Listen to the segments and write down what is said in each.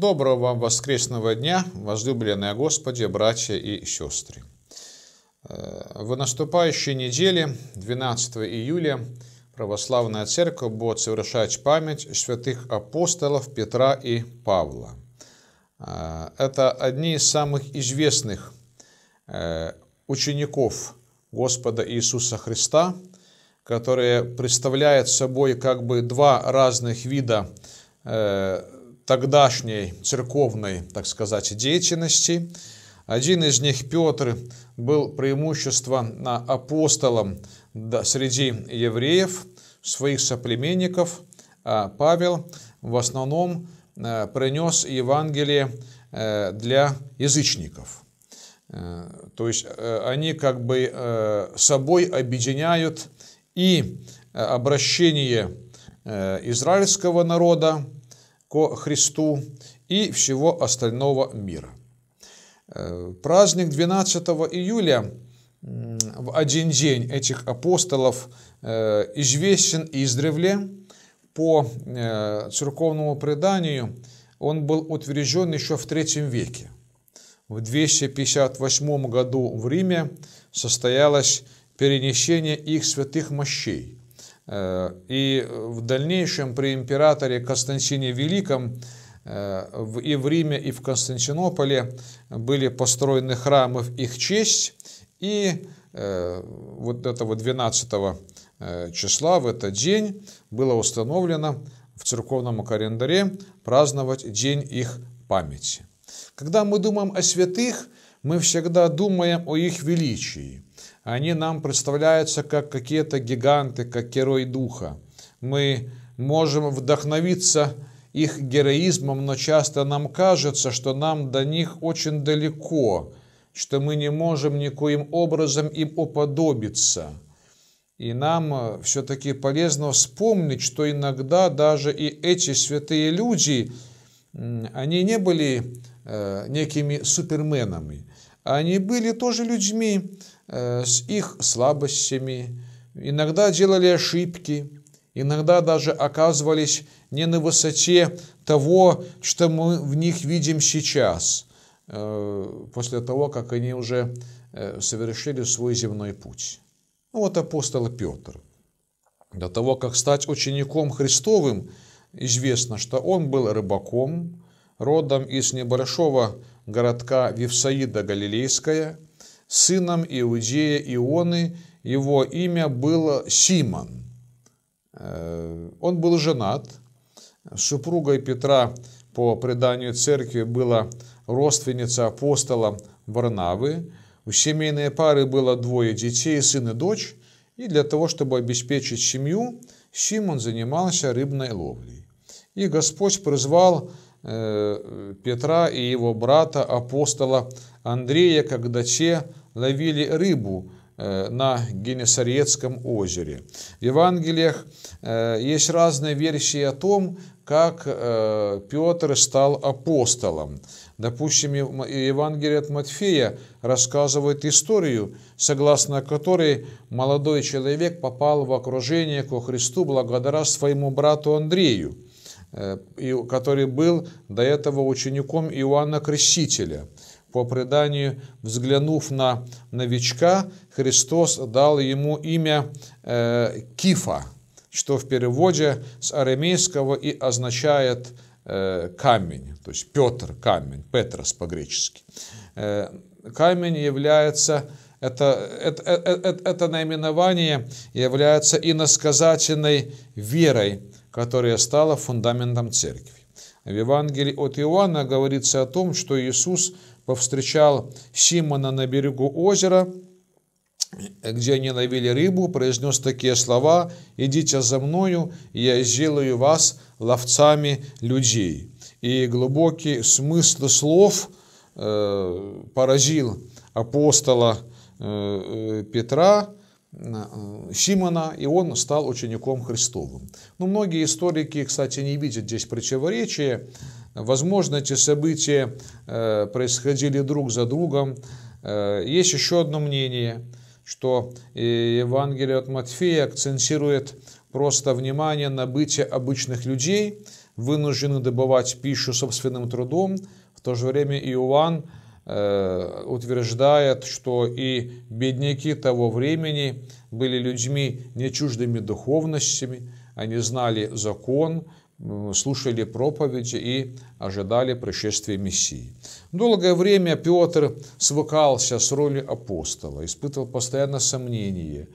Доброго вам воскресного дня, возлюбленные Господи, братья и сестры. Э, в наступающей неделе, 12 июля, Православная Церковь будет совершать память святых апостолов Петра и Павла. Э, это одни из самых известных э, учеников Господа Иисуса Христа, которые представляют собой как бы два разных вида тогдашней церковной, так сказать, деятельности. Один из них, Петр, был преимущественно апостолом среди евреев, своих соплеменников, а Павел в основном э, принес Евангелие э, для язычников. Э, то есть они как бы собой объединяют и обращение израильского народа ко Христу и всего остального мира. Э, праздник 12 июля в один день этих апостолов э, известен издревле по э, церковному преданию. Он был утвержден еще в третьем веке. В 258 году в Риме состоялось перенесение их святых мощей – Э, и в дальнейшем при императоре Константине Великом э, и в Риме, и в Константинополе были построены храмы в их честь. И э, вот этого 12 числа, в этот день, было установлено в церковном календаре праздновать день их памяти. Когда мы думаем о святых, мы всегда думаем о их величии – они нам представляются как какие-то гиганты, как герои духа. Мы можем вдохновиться их героизмом, но часто нам кажется, что нам до них очень далеко, что мы не можем никоим образом им уподобиться. И нам э, все-таки полезно вспомнить, что иногда даже и эти святые люди, они не были э, некими суперменами. Они были тоже людьми э, с их слабостями, иногда делали ошибки, иногда даже оказывались не на высоте того, что мы в них видим сейчас, э, после того, как они уже э, совершили свой земной путь. Ну, вот апостол Петр. До того, как стать учеником Христовым, известно, что он был рыбаком, родом из небольшого городка Вифсаида Галилейская, сыном Иудея Ионы, его имя было Симон. Э, он был женат, супругой Петра по преданию церкви была родственница апостола Варнавы, у семейной пары было двое детей, сын и дочь, и для того, чтобы обеспечить семью, Симон занимался рыбной ловлей. И Господь призвал Э, Петра и его брата апостола Андрея, когда те ловили рыбу э, на Генесарецком озере. В Евангелиях э, есть разные версии о том, как Петр стал апостолом. Допустим, Евангелие от Матфея рассказывает историю, согласно которой молодой человек попал в окружение ко Христу благодаря своему брату Андрею. Э, который был до этого учеником Иоанна Крестителя. По преданию, взглянув на новичка, Христос дал ему имя э, Кифа, что в переводе с арамейского и означает э, камень, то есть Петр, камень, Петрос по-гречески. Э, камень является это, это, это, э, это, наименование является иносказательной верой которая стала фундаментом церкви. В Евангелии от Иоанна говорится о том, что Иисус повстречал Симона на берегу озера, где они ловили рыбу, произнес такие слова «Идите за мною, я сделаю вас ловцами людей». И глубокий смысл слов э, поразил апостола э, э, Петра, Э, Симона, и он стал учеником Христовым. Но многие историки, кстати, не видят здесь противоречия. Возможно, эти события э, происходили друг за другом. Э, есть еще одно мнение, что Евангелие от Матфея акцентирует просто внимание на бытие обычных людей, вынуждены добывать пищу собственным трудом. В то же время Иоанн Э, утверждает, что и бедняки того времени были людьми не чуждыми духовностями, они знали закон, слушали проповеди и ожидали пришествия Мессии. Долгое время Петр свыкался с роли апостола, испытывал постоянно сомнения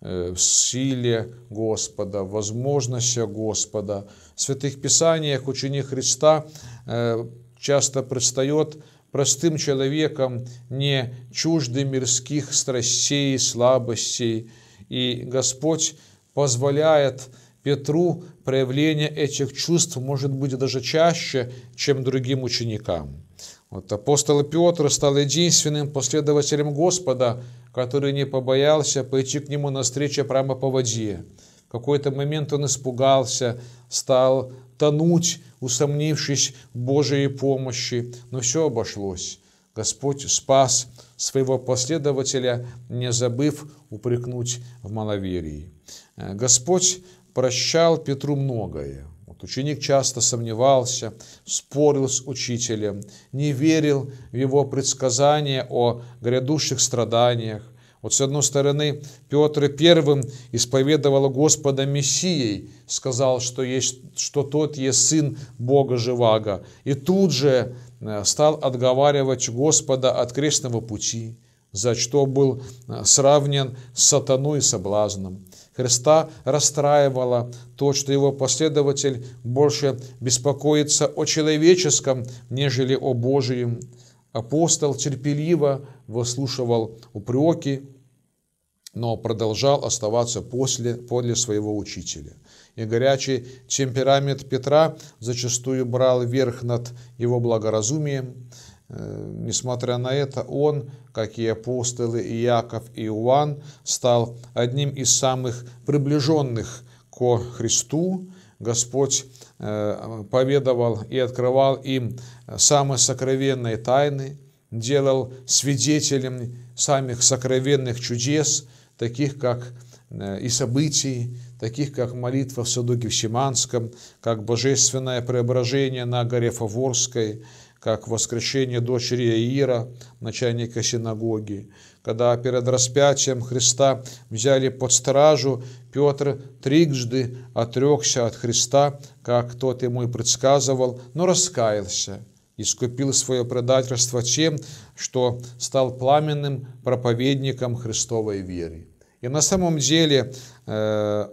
э, в силе Господа, в возможностях Господа. В Святых Писаниях ученик Христа э, часто предстает простым человеком, не чужды мирских страстей и слабостей. И Господь позволяет Петру проявление этих чувств может быть даже чаще, чем другим ученикам. Вот апостол Петр стал единственным последователем Господа, который не побоялся пойти к нему на встречу прямо по воде. В какой-то момент он испугался, стал тонуть, усомнившись в Божьей помощи, но все обошлось. Господь спас своего последователя, не забыв упрекнуть в маловерии. Э, Господь прощал Петру многое. Вот ученик часто сомневался, спорил с учителем, не верил в его предсказания о грядущих страданиях. Вот с одной стороны, Петр первым исповедовал Господа Мессией, сказал, что, есть, что тот есть Сын Бога Живаго. И тут же э, стал отговаривать Господа от крестного пути, за что был э, сравнен с сатаной и соблазном. Христа расстраивало то, что его последователь больше беспокоится о человеческом, нежели о Божьем. Апостол терпеливо выслушивал упреки, но продолжал оставаться после, подле своего учителя. И горячий темперамент Петра зачастую брал верх над его благоразумием. Э, несмотря на это, он, как и апостолы Иаков и Иоанн, стал одним из самых приближенных ко Христу. Господь э, поведовал и открывал им самые сокровенные тайны, делал свидетелем самых сокровенных чудес – таких как э, и событий, таких как молитва в Садуке в как божественное преображение на горе Фаворской, как воскрешение дочери Иира, начальника синагоги. Когда перед распятием Христа взяли под стражу, Петр трижды отрекся от Христа, как тот ему и предсказывал, но раскаялся – искупил свое предательство тем, что стал пламенным проповедником Христовой веры. И на самом деле э,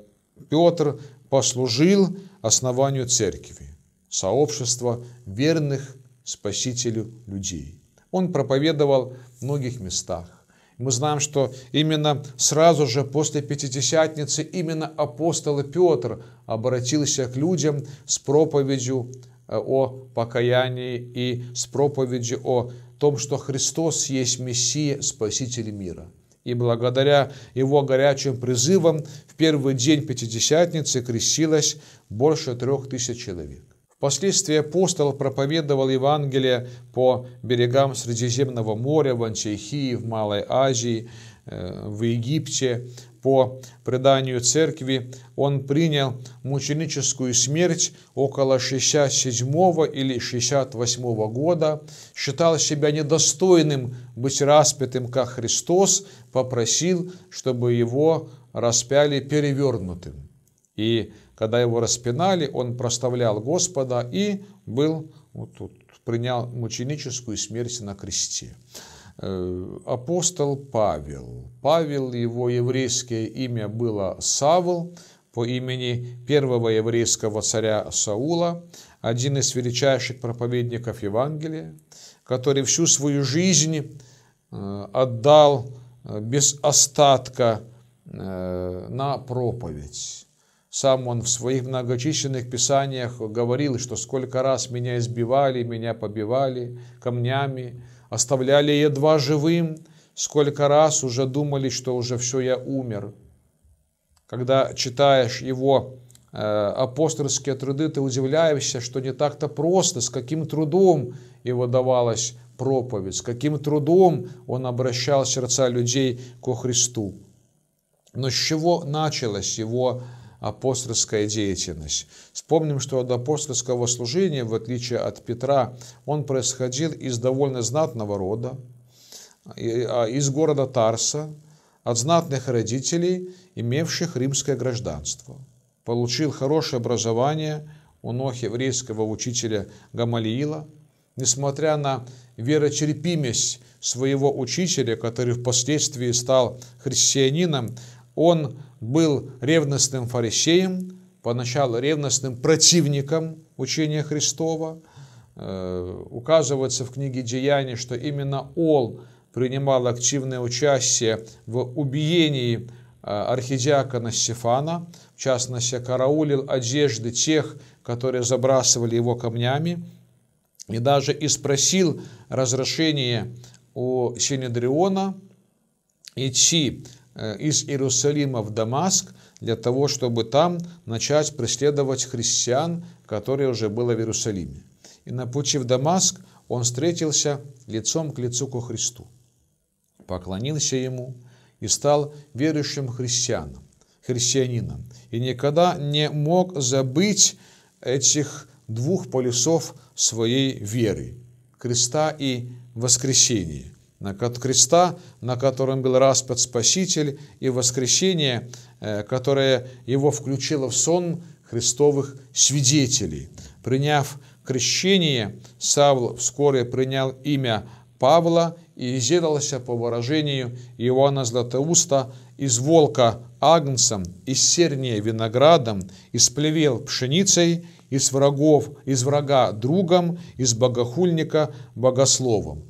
Петр послужил основанию церкви, сообщества верных спасителю людей. Он проповедовал в многих местах, мы знаем, что именно сразу же после Пятидесятницы именно апостол Петр обратился к людям с проповедью э, о покаянии и с проповедью о том, что Христос есть Мессия, Спаситель мира. И благодаря его горячим призывам в первый день Пятидесятницы крестилось больше трех тысяч человек. Впоследствии апостол проповедовал Евангелие по берегам Средиземного моря, в Антиохии, в Малой Азии, э, в Египте. По преданию церкви он принял мученическую смерть около 67 или 68 года, считал себя недостойным быть распятым, как Христос, попросил, чтобы его распяли перевернутым. И когда его распинали, он проставлял Господа и был вот тут, принял мученическую смерть на кресте. Э, апостол Павел. Павел, его еврейское имя было Савл, по имени первого еврейского царя Саула, один из величайших проповедников Евангелия, который всю свою жизнь э, отдал э, без остатка на проповедь. Сам он в своих многочисленных писаниях говорил, что сколько раз меня избивали, меня побивали камнями, оставляли едва живым, сколько раз уже думали, что уже все, я умер. Когда читаешь его э, апостольские труды, ты удивляешься, что не так-то просто, с каким трудом его давалась проповедь, с каким трудом он обращал сердца людей ко Христу. Но с чего началось его проповедь? апостольская деятельность. Вспомним, что от апостольского служения, в отличие от Петра, он происходил из довольно знатного рода, а, из города Тарса, от знатных родителей, имевших римское гражданство. Получил хорошее образование у ног еврейского учителя Гамалиила. Несмотря на верочерпимость своего учителя, который впоследствии стал христианином, он был ревностным фарисеем, поначалу ревностным противником учения Христова. Э, указывается в книге «Деяний», что именно он принимал активное участие в убиении э, архидиакона Стефана, в частности, караулил одежды тех, которые забрасывали его камнями, и даже и спросил разрешение у Синедриона идти Э, из Иерусалима в Дамаск для того, чтобы там начать преследовать христиан, которые уже было в Иерусалиме. И на пути в Дамаск он встретился лицом к лицу ко Христу, поклонился ему и стал верующим христианом, христианином. И никогда не мог забыть этих двух полюсов своей веры – креста и воскресения на э, креста, на котором был распят Спаситель, и воскрешение, э, которое его включило в сон христовых свидетелей. Приняв крещение, Савл вскоре принял имя Павла и сделался, по выражению Иоанна Златоуста, из волка агнцем, из серния виноградом, из плевел пшеницей, из врагов, из врага другом, из богохульника богословом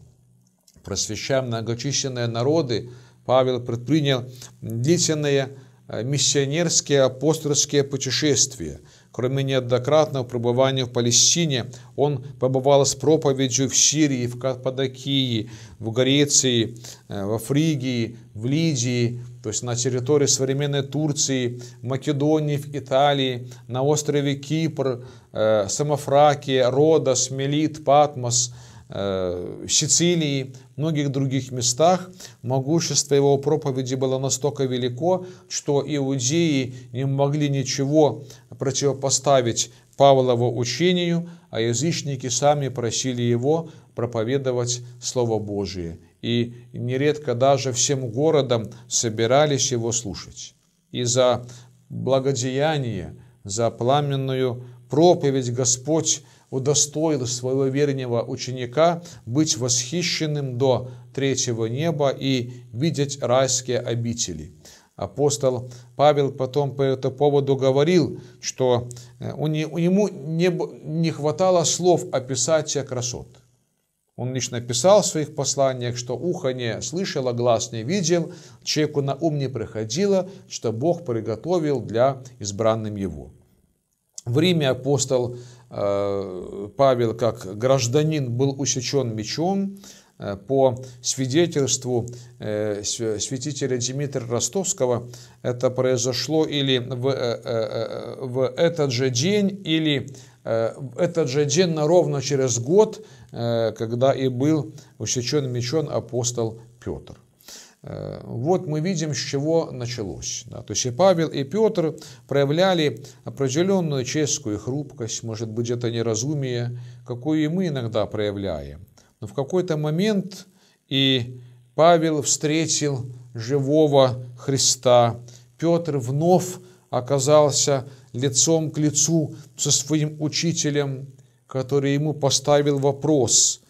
просвещая многочисленные народы, Павел предпринял длительные э, миссионерские апостольские путешествия. Кроме неоднократного пребывания в Палестине, он побывал с проповедью в Сирии, в Каппадокии, в Греции, э, в Фригии, в Лидии, то есть на территории современной Турции, Македонии, в Италии, на острове Кипр, э, Самофракия, Родос, Мелит, Патмос – Э, Сицилии, многих других местах могущество его проповеди было настолько велико, что иудеи не могли ничего противопоставить Павлову учению, а язычники сами просили его проповедовать Слово Божие. И нередко даже всем городом собирались его слушать. И за благодеяние, за пламенную проповедь Господь удостоил своего верного ученика быть восхищенным до третьего неба и видеть райские обители. Апостол Павел потом по этому поводу говорил, что э, у не у ему не не хватало слов описать те красоты. Он лично писал в своих посланиях, что ухо не слышало, глаз не видел, человеку на ум не приходило, что Бог приготовил для избранным его. В Риме апостол Э, Павел как гражданин был усечен мечом, э, по свидетельству э, святителя Дмитрия Ростовского, это произошло или в, в этот же день, или в этот же день, на ровно через год, когда и был усечен мечом апостол Петр. Э, вот мы видим, с чего началось. Да. То есть и Павел, и Петр проявляли определенную честку хрупкость, может быть, это неразумие, какое и мы иногда проявляем. Но в какой-то момент и Павел встретил живого Христа. Петр вновь оказался лицом к лицу со своим учителем, который ему поставил вопрос.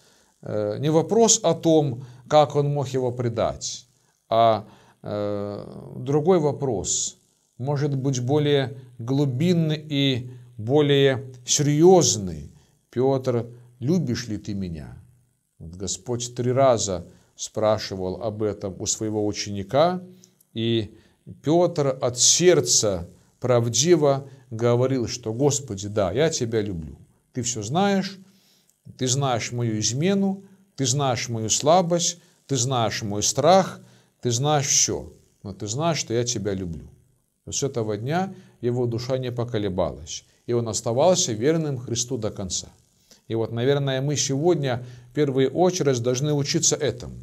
Э, не вопрос о том, как он мог его предать, а э, другой вопрос, может быть, более глубинный и более серьезный. Петр, любишь ли ты меня? Господь три раза спрашивал об этом у своего ученика, и Петр от сердца правдиво говорил, что «Господи, да, я тебя люблю, ты все знаешь, ты знаешь мою измену, ты знаешь мою слабость, ты знаешь мой страх, ты знаешь все, но ты знаешь, что я тебя люблю. И с этого дня его душа не поколебалась, и он оставался верным Христу до конца. И вот, наверное, мы сегодня в первую очередь должны учиться этому.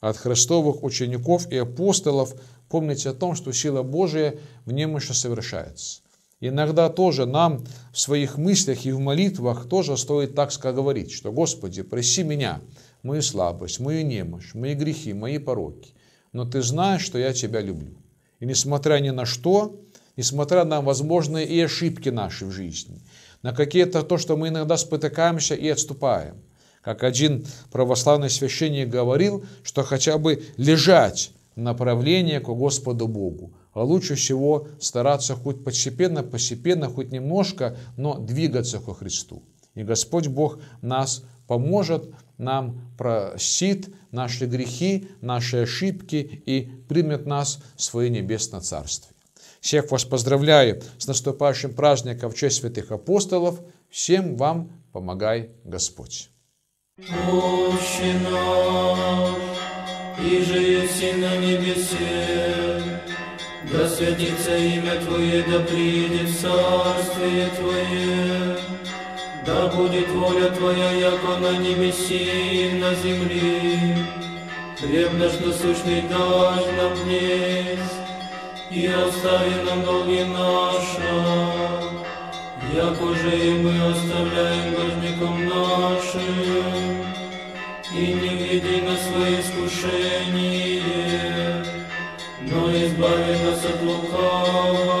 От христовых учеников и апостолов помнить о том, что сила Божия в немощи совершается. Иногда тоже нам в своих мыслях и в молитвах тоже стоит так сказать, что «Господи, проси меня, мою слабость, мою немощь, мои грехи, мои пороки» но ты знаешь, что я тебя люблю. И несмотря ни на что, несмотря на возможные и ошибки наши в жизни, на какие-то то, что мы иногда спотыкаемся и отступаем. Как один православный священник говорил, что хотя бы лежать направление к Господу Богу, а лучше всего стараться хоть постепенно, постепенно, хоть немножко, но двигаться ко Христу. И Господь Бог нас поможет нам просит наши грехи, наши ошибки и примет нас в свое небесное царствие. Всех вас поздравляю с наступающим праздником в честь святых апостолов. Всем вам помогай Господь. да светится имя Твое, да приедет царствие Твое. Да будет воля Твоя, яко на небеси и на земли. Хлеб наш насущный дай нам днесь, и остави нам долги наши, як уже и мы оставляем должником нашим, и не веди на свои искушения, но избави нас от лукавого.